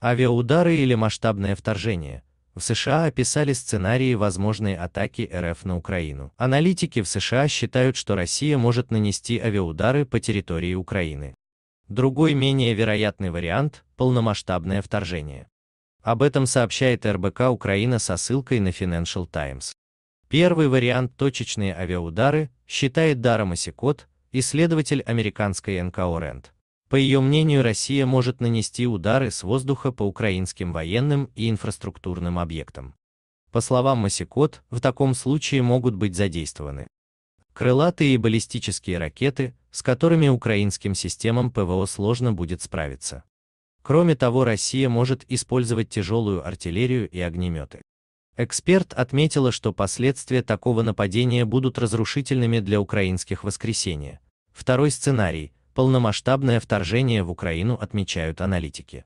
Авиаудары или масштабное вторжение. В США описали сценарии возможной атаки РФ на Украину. Аналитики в США считают, что Россия может нанести авиаудары по территории Украины. Другой менее вероятный вариант – полномасштабное вторжение. Об этом сообщает РБК Украина со ссылкой на Financial Times. Первый вариант – точечные авиаудары, считает Дара Масикот, исследователь американской НКО РЕНД. По ее мнению, Россия может нанести удары с воздуха по украинским военным и инфраструктурным объектам. По словам Масикот, в таком случае могут быть задействованы крылатые и баллистические ракеты, с которыми украинским системам ПВО сложно будет справиться. Кроме того, Россия может использовать тяжелую артиллерию и огнеметы. Эксперт отметила, что последствия такого нападения будут разрушительными для украинских воскресения. Второй сценарий – полномасштабное вторжение в Украину отмечают аналитики.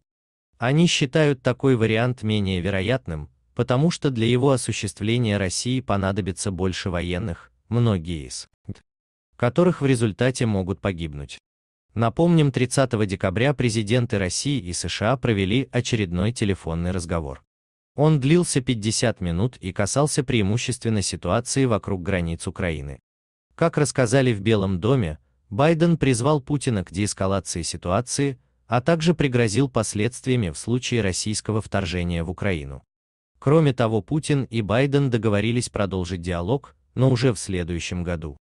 Они считают такой вариант менее вероятным, потому что для его осуществления России понадобится больше военных, многие из которых в результате могут погибнуть. Напомним, 30 декабря президенты России и США провели очередной телефонный разговор. Он длился 50 минут и касался преимущественно ситуации вокруг границ Украины. Как рассказали в Белом доме, Байден призвал Путина к деэскалации ситуации, а также пригрозил последствиями в случае российского вторжения в Украину. Кроме того, Путин и Байден договорились продолжить диалог, но уже в следующем году.